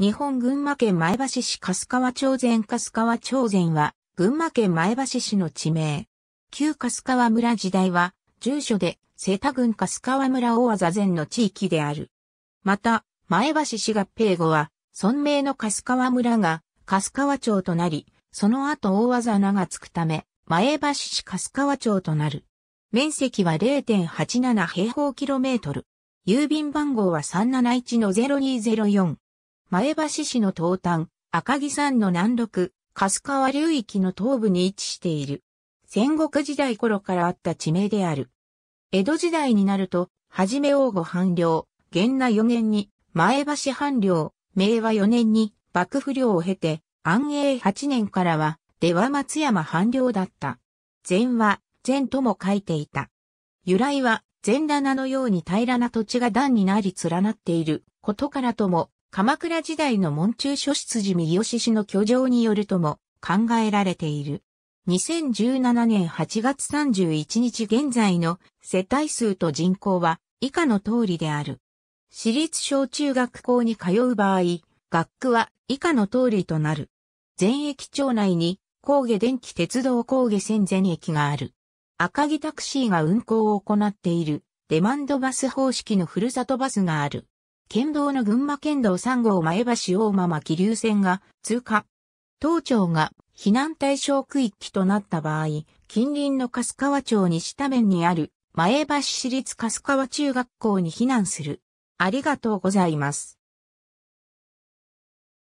日本群馬県前橋市粕川町前粕川町前は、群馬県前橋市の地名。旧粕川村時代は、住所で、瀬田郡粕川村大技前の地域である。また、前橋市合併後は、村名の粕川村が、粕川町となり、その後大技名がつくため、前橋市粕川町となる。面積は0.87平方キロメートル。郵便番号は371-0204。前橋市の東端、赤城山の南麓、春川流域の東部に位置している。戦国時代頃からあった地名である。江戸時代になると、はじめ王後藩領、源那四年に、前橋藩領、明和四年に、幕府領を経て、安永八年からは、出羽松山藩領だった。前は、前とも書いていた。由来は、前棚のように平らな土地が段になり連なっていることからとも鎌倉時代の門中諸出寺三好氏の居城によるとも考えられている。2017年8月31日現在の世帯数と人口は以下の通りである。私立小中学校に通う場合、学区は以下の通りとなる。全駅町内に高下電気鉄道高下線全駅がある。赤木タクシーが運行を行っているデマンドバス方式のふるさとバスがある。県道の群馬県道3号前橋大間牧流線が通過。当庁が避難対象区域となった場合、近隣の春日川町西多面にある前橋市立春日川中学校に避難する。ありがとうございます。